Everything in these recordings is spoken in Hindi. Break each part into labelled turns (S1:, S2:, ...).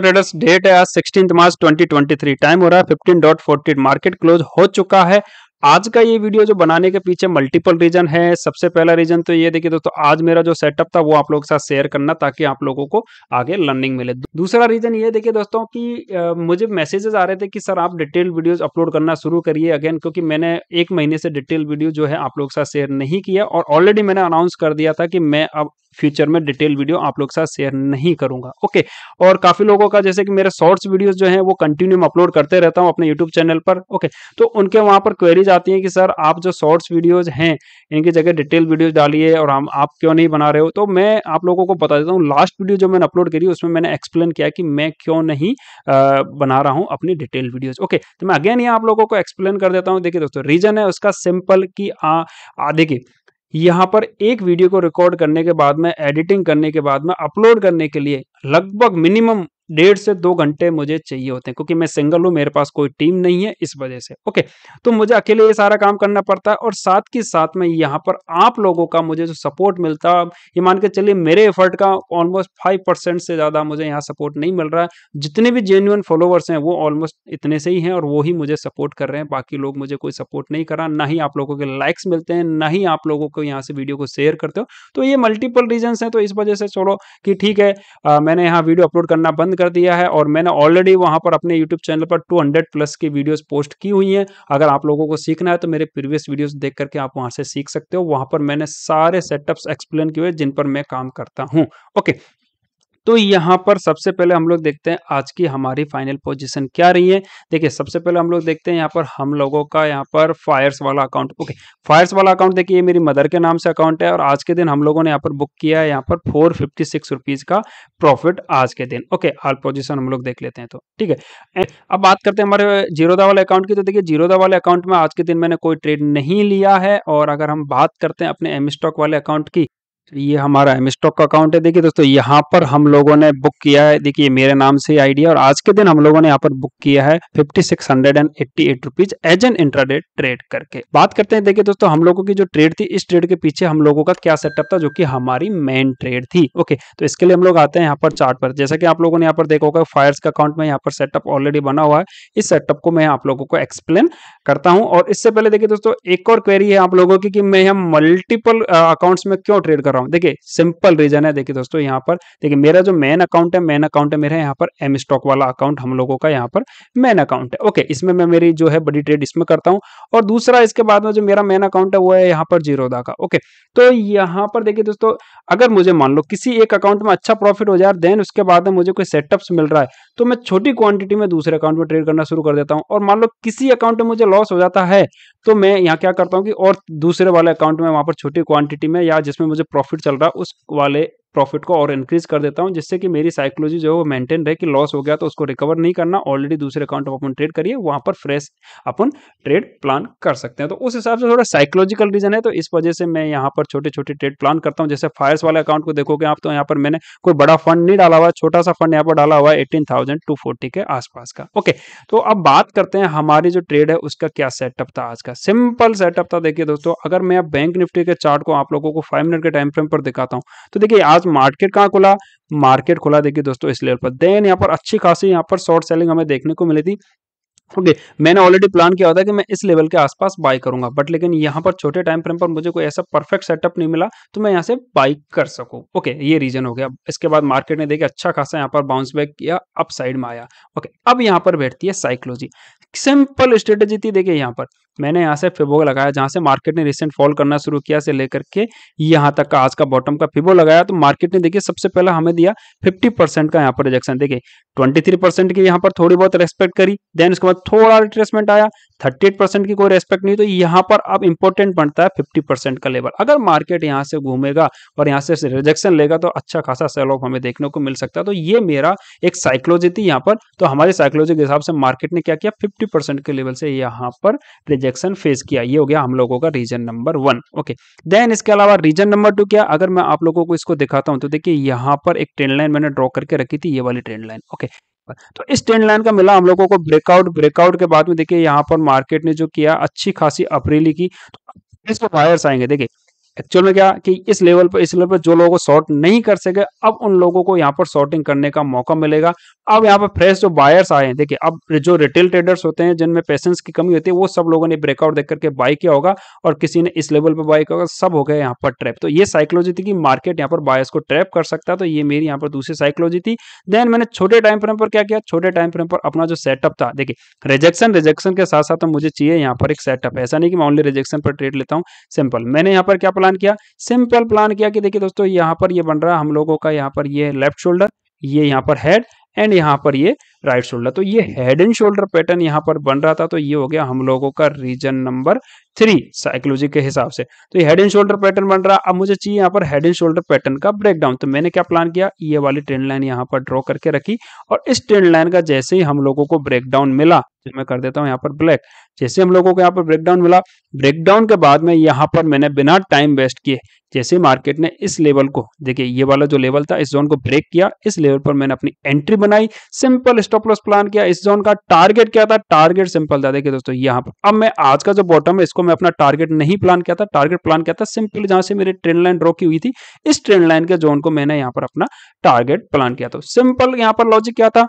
S1: ट्रेडर्स डेट है आज सिक्सटीन मार्च 2023 टाइम हो रहा है 15.40 मार्केट क्लोज हो चुका है आज का ये वीडियो जो बनाने के पीछे मल्टीपल रीजन है सबसे पहला रीजन तो ये देखिए दोस्तों आज मेरा जो सेटअप था वो आप लोगों के साथ शेयर करना ताकि आप लोगों को आगे लर्निंग मिले दूसरा रीजन ये देखिए दोस्तों कि आ, मुझे मैसेजेस आ रहे थे कि सर आप डिटेल वीडियोस अपलोड करना शुरू करिए अगेन क्योंकि मैंने एक महीने से डिटेल वीडियो जो है आप लोग के साथ शेयर नहीं किया और ऑलरेडी मैंने अनाउंस कर दिया था कि मैं अब फ्यूचर में डिटेल वीडियो आप लोग के साथ शेयर नहीं करूंगा ओके और काफी लोगों का जैसे कि मेरे शॉर्ट्स वीडियोस जो है वो कंटिन्यू अपलोड करते रहता हूँ अपने यूट्यूब चैनल पर ओके तो उनके वहां पर क्वेरीज जाती हैं कि सर आप जो शॉर्ट्स वीडियोज हैं इनकी जगह डिटेल वीडियोज डालिए और हम आप क्यों नहीं बना रहे हो तो मैं आप लोगों को बता देता हूँ लास्ट वीडियो जो मैंने अपलोड करी उसमें मैंने एक्सप्लेन किया कि मैं क्यों नहीं बना रहा हूँ अपनी डिटेल वीडियोज ओके तो मैं अगेन यहाँ आप लोगों को एक्सप्लेन कर देता हूँ देखिए दोस्तों रीजन है उसका सिंपल कि देखिए यहाँ पर एक वीडियो को रिकॉर्ड करने के बाद में एडिटिंग करने के बाद में अपलोड करने के लिए लगभग मिनिमम डेढ़ से दो घंटे मुझे चाहिए होते हैं क्योंकि मैं सिंगल हूँ मेरे पास कोई टीम नहीं है इस वजह से ओके तो मुझे अकेले ये सारा काम करना पड़ता है और साथ के साथ में यहाँ पर आप लोगों का मुझे जो सपोर्ट मिलता है ये मान के चलिए मेरे एफर्ट का ऑलमोस्ट फाइव परसेंट से ज़्यादा मुझे यहाँ सपोर्ट नहीं मिल रहा है जितने भी जेन्यून फॉलोअर्स हैं वो ऑलमोस्ट इतने से ही हैं और वो ही मुझे सपोर्ट कर रहे हैं बाकी लोग मुझे कोई सपोर्ट नहीं करा ना ही आप लोगों के लाइक्स मिलते हैं ना ही आप लोगों को यहाँ से वीडियो को शेयर करते हो तो ये मल्टीपल रीजन्स हैं तो इस वजह से छोड़ो कि ठीक है मैंने यहाँ वीडियो अपलोड करना बंद कर दिया है और मैंने ऑलरेडी वहां पर अपने यूट्यूब चैनल पर 200 प्लस की वीडियोस पोस्ट की हुई हैं अगर आप लोगों को सीखना है तो मेरे प्रीवियस वीडियोस देख करके आप वहां से सीख सकते हो वहां पर मैंने सारे सेटअप्स एक्सप्लेन किए जिन पर मैं काम करता हूँ ओके तो यहाँ पर सबसे पहले हम लोग देखते हैं आज की हमारी फाइनल पोजीशन क्या रही है देखिए सबसे पहले हम लोग देखते हैं यहाँ पर हम लोगों का यहाँ पर फायर्स वाला अकाउंट ओके फायर्स वाला अकाउंट देखिए ये मेरी मदर के नाम से अकाउंट है और आज के दिन हम लोगों ने यहाँ पर बुक किया है यहाँ पर फोर फिफ्टी सिक्स रुपीज का प्रॉफिट आज के दिन ओके आल पोजिशन हम लोग देख लेते हैं तो ठीक है अब बात करते हैं हमारे जीरोदा वाले अकाउंट की तो देखिए जीरोदा वाले अकाउंट में आज के दिन मैंने कोई ट्रेड नहीं लिया है और अगर हम बात करते हैं अपने एम स्टॉक वाले अकाउंट की तो ये हमारा एम स्टॉक का अकाउंट है देखिए दोस्तों यहाँ पर हम लोगों ने बुक किया है देखिए मेरे नाम से आइडिया और आज के दिन हम लोगों ने यहाँ पर बुक किया है fifty six hundred and eighty eight rupees as an intraday trade करके बात करते हैं देखिए दोस्तों हम लोगों की जो ट्रेड थी इस ट्रेड के पीछे हम लोगों का क्या सेटअप था जो की हमारी मेन ट्रेड थी ओके तो इसके लिए हम लोग आते हैं यहाँ पर चार्ट पर जैसा कि आप लोगों ने यहाँ पर देखो होगा फायर्स का अकाउंट में यहाँ पर सेटअप ऑलरेडी बना हुआ है इस सेटअप को मैं आप लोगों को एक्सप्लेन करता हूँ और इससे पहले देखिए दोस्तों एक और क्वेरी है आप लोगों की मैं यहाँ मल्टीपल अकाउंट में क्यों ट्रेड कर रहा हूँ रहा हूँ देखिए सिंपल रीजन है देखिए दोस्तों यहाँ पर देखिए मेरा जो मेन अकाउंट है मेन अकाउंट है मेरा यहाँ पर एम स्टॉक वाला अकाउंट हम लोगों का यहाँ पर मेन अकाउंट है ओके इसमें मैं मेरी जो है बड़ी ट्रेड इसमें करता हूँ और दूसरा इसके बाद में जो मेरा मेन अकाउंट है वो है यहाँ पर जीरोदा का ओके तो यहाँ पर देखिए दोस्तों अगर मुझे मान लो किसी एक अकाउंट में अच्छा प्रॉफिट हो जाए देन उसके बाद में मुझे कोई सेटअप्स मिल रहा है तो मैं छोटी क्वांटिटी में दूसरे अकाउंट में ट्रेड करना शुरू कर देता हूँ और मान लो किसी अकाउंट में मुझे लॉस हो जाता है तो मैं यहाँ क्या करता हूँ कि और दूसरे वाले अकाउंट में वहाँ पर छोटी क्वांटिटी में या जिसमें मुझे प्रॉफिट चल रहा है उस वाले प्रॉफिट को और इंक्रीज कर देता हूँ जिससे कि मेरी साइकोलॉजी जो है वो मेंटेन रहे कि लॉस हो गया तो उसको रिकवर नहीं करना ऑलरेडी दूसरे अकाउंट पर अपन ट्रेड करिए वहाँ पर फ्रेश अपन ट्रेड प्लान कर सकते हैं तो उस हिसाब से थोड़ा साइकोलॉजिकल रीजन है तो इस वजह से मैं यहाँ पर छोटे छोटे ट्रेड प्लान करता हूँ जैसे फायर्स वाले अकाउंट को देखोगे आप तो यहाँ पर मैंने कोई बड़ा फंड नहीं डाला हुआ छोटा सा फंड यहाँ पर डाला हुआ है एटीन थाउजेंड टू फोर्टी के आसपास का ओके तो अब बात करते हैं हमारी जो ट्रेड है उसका क्या सेटअप था आज का सिंपल सेटअप था देखिए दोस्तों अगर मैं बैंक निफ्टी के चार्ट को आप लोगों को फाइव मिनट के टाइम फ्रेम पर दिखाता हूँ तो देखिए आज आज मार्केट कहाँ खुला मार्केट खुला देखिए दोस्तों इस लेवल पर देन यहाँ पर अच्छी खासी यहाँ पर शॉर्ट सेलिंग हमें देखने को मिली थी ओके okay, मैंने ऑलरेडी प्लान किया होता कि मैं इस लेवल के आसपास बाय करूंगा बट लेकिन यहाँ पर छोटे टाइम फ्रेम पर मुझे कोई ऐसा परफेक्ट सेटअप नहीं मिला तो मैं यहाँ से बाय कर सकूँ ओके okay, ये रीजन हो गया इसके बाद मार्केट ने देखिए अच्छा खासा यहाँ पर बाउंस बैक किया अप साइड में आया ओके okay, अब यहाँ पर बैठती है साइकोलॉजी सिंपल स्ट्रेटेजी थी देखिए यहाँ पर मैंने यहाँ से फिबो लगाया जहाँ से मार्केट ने रिसेंट फॉल करना शुरू किया से लेकर के यहाँ तक का आज का बॉटम का फिबो लगाया तो मार्केट ने देखिए सबसे पहला हमें दिया फिफ्टी परसेंट का यहाँ पर रिजेक्शन देखिए 23 थ्री परसेंट की यहाँ पर थोड़ी बहुत रेस्पेक्ट करी देन उसके बाद थोड़ा रिट्रेसमेंट आया थर्टी की कोई रेस्पेक्ट नहीं तो यहाँ पर अब इंपॉर्टेंट बनता है फिफ्टी परसेंट का लेवल अगर मार्केट यहाँ से घूमेगा और यहाँ से रिजेक्शन लेगा तो अच्छा खासा सेल ऑफ हमें देखने को मिल सकता है तो ये मेरा एक साइकोलॉजी थी यहाँ पर तो हमारे साइकोलॉजी के हिसाब से मार्केट ने क्या किया फिफ्टी परसेंट के लेवल से यहाँ पर रिजेक्ट रिजेक्शन फेस किया ये हो गया हम लोगों का reason number one okay then इसके अलावा रीजन नंबर टू क्या अगर मैं आप लोगों को इसको दिखाता हूं तो देखिए यहां पर एक ट्रेंड लाइन मैंने ड्रॉ करके रखी थी ये वाली ट्रेंड लाइन ओके तो इस ट्रेंड लाइन का मिला हम लोगों को ब्रेकआउट ब्रेकआउट के बाद में देखिए यहां पर मार्केट ने जो किया अच्छी खासी अप्रैली की तो इसको बायर्स आएंगे देखिए एक्चुअल में क्या कि इस लेवल पर इस लेवल पर जो लोगों को शॉर्ट नहीं कर सके अब उन लोगों को यहाँ पर शॉर्टिंग करने का मौका मिलेगा अब यहाँ पर फ्रेश जो बायर्स आए हैं देखिए अब जो रिटेल ट्रेडर्स होते हैं जिनमें पेशेंस की कमी होती है वो सब लोगों ने ब्रेकआउट देख करके बाय किया होगा और किसी ने इस लेवल पर बाय किया होगा सब हो गए यहाँ पर ट्रैप तो ये साइकोलॉजी थी कि मार्केट यहाँ पर बायर्स को ट्रैप कर सकता तो ये मेरी यहाँ पर दूसरी साइकोलॉजी थी देन मैंने छोटे टाइम फ्रेम पर क्या किया छोटे टाइम फ्रेम पर अपना जो सेटअप था देखिए रिजेक्शन रिजेक्शन के साथ साथ तो मुझे चाहिए यहाँ पर एक सेटअप ऐसा नहीं कि मैं ओनली रिजेक्शन पर ट्रेड लेता हूँ सिंपल मैंने यहाँ पर क्या प्लान किया सिंपल प्लान किया कि देखिए दोस्तों यहाँ पर ये बन रहा है हम लोगों का यहाँ पर ये लेफ्ट शोल्डर ये यहाँ पर हेड एंड यहाँ पर ये राइट शोल्डर तो ये हेड एंड शोल्डर पैटर्न यहाँ पर बन रहा था तो ये हो गया हम लोगों का रीजन नंबर थ्री साइकोलॉजी के हिसाब से तो ये हेड एंड शोल्डर पैटर्न बन रहा अब मुझे चाहिए यहाँ पर हेड एंड शोल्डर पैटर्न का ब्रेकडाउन तो मैंने क्या प्लान किया ये वाली ट्रेंड लाइन यहाँ पर ड्रॉ करके रखी और इस ट्रेंड लाइन का जैसे ही हम लोगों को ब्रेकडाउन मिला तो मैं कर देता हूँ यहाँ पर ब्लैक जैसे हम लोगों को यहाँ पर ब्रेकडाउन मिला ब्रेकडाउन के बाद में यहाँ पर मैंने बिना टाइम वेस्ट किए जैसे मार्केट ने इस लेवल को देखिए ये वाला जो लेवल था इस जोन को ब्रेक किया इस लेवल पर मैंने अपनी एंट्री बनाई सिंपल स्टॉप लॉस प्लान किया इस जोन का टारगेट क्या था टारगेट सिंपल था देखिए दोस्तों यहाँ पर अब मैं आज का जो बॉटम है इसको मैं अपना टारगेट नहीं प्लान किया था टारगेट प्लान किया था सिंपल जहां से मेरी ट्रेन लाइन ड्रॉ की हुई थी इस ट्रेन लाइन के जोन को मैंने यहाँ पर अपना टारगेट प्लान किया था सिंपल यहाँ पर लॉजिक क्या था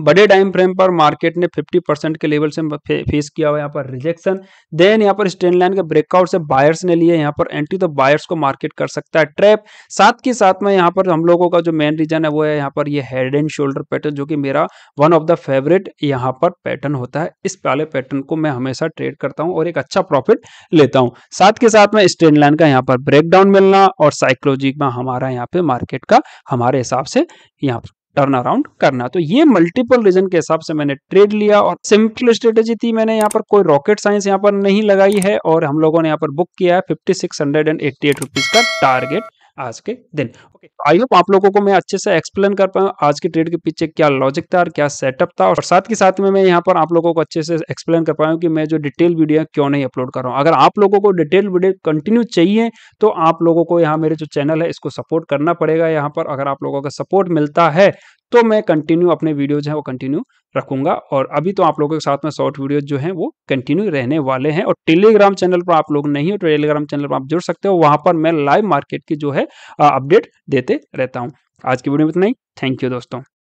S1: बड़े टाइम फ्रेम पर मार्केट ने 50 परसेंट के लेवल से फेस किया हुआ यहाँ पर रिजेक्शन देन यहाँ पर स्टेन लाइन के ब्रेकआउट से बायर्स ने लिए यहाँ पर एंट्री तो बायर्स को मार्केट कर सकता है ट्रैप साथ के साथ में यहाँ पर हम लोगों का जो मेन रीजन है वो है यहाँ पर ये हेड एंड शोल्डर पैटर्न जो कि मेरा वन ऑफ द फेवरेट यहाँ पर पैटर्न होता है इस पहले पैटर्न को मैं हमेशा ट्रेड करता हूँ और एक अच्छा प्रॉफिट लेता हूँ साथ के साथ में स्टेन लाइन का यहाँ पर ब्रेकडाउन मिलना और साइकोलॉजी में हमारा यहाँ पे मार्केट का हमारे हिसाब से यहाँ टर्न अराउंड करना तो ये मल्टीपल रीजन के हिसाब से मैंने ट्रेड लिया और सिंपल स्ट्रेटेजी थी मैंने यहाँ पर कोई रॉकेट साइंस यहाँ पर नहीं लगाई है और हम लोगों ने यहाँ पर बुक किया है fifty six hundred and eighty eight rupees का टारगेट आज के दिन ओके तो आई होप आप लोगों को मैं अच्छे से एक्सप्लेन कर पाऊँ आज के ट्रेड के पीछे क्या लॉजिक था और क्या सेटअप था और साथ के साथ में मैं यहाँ पर आप लोगों को अच्छे से एक्सप्लेन कर पाऊँ कि मैं जो डिटेल वीडियो क्यों नहीं अपलोड कर रहा हूँ अगर आप लोगों को डिटेल वीडियो कंटिन्यू चाहिए तो आप लोगों को यहाँ मेरे जो चैनल है इसको सपोर्ट करना पड़ेगा यहाँ पर अगर आप लोगों का सपोर्ट मिलता है तो मैं कंटिन्यू अपने वीडियोज हैं वो कंटिन्यू रखूंगा और अभी तो आप लोगों के साथ में शॉर्ट वीडियो जो है वो कंटिन्यू रहने वाले हैं और टेलीग्राम चैनल पर आप लोग नहीं हो तो टेलीग्राम चैनल पर आप जुड़ सकते हो वहां पर मैं लाइव मार्केट की जो है अपडेट देते रहता हूँ आज की वीडियो में इतना ही थैंक यू दोस्तों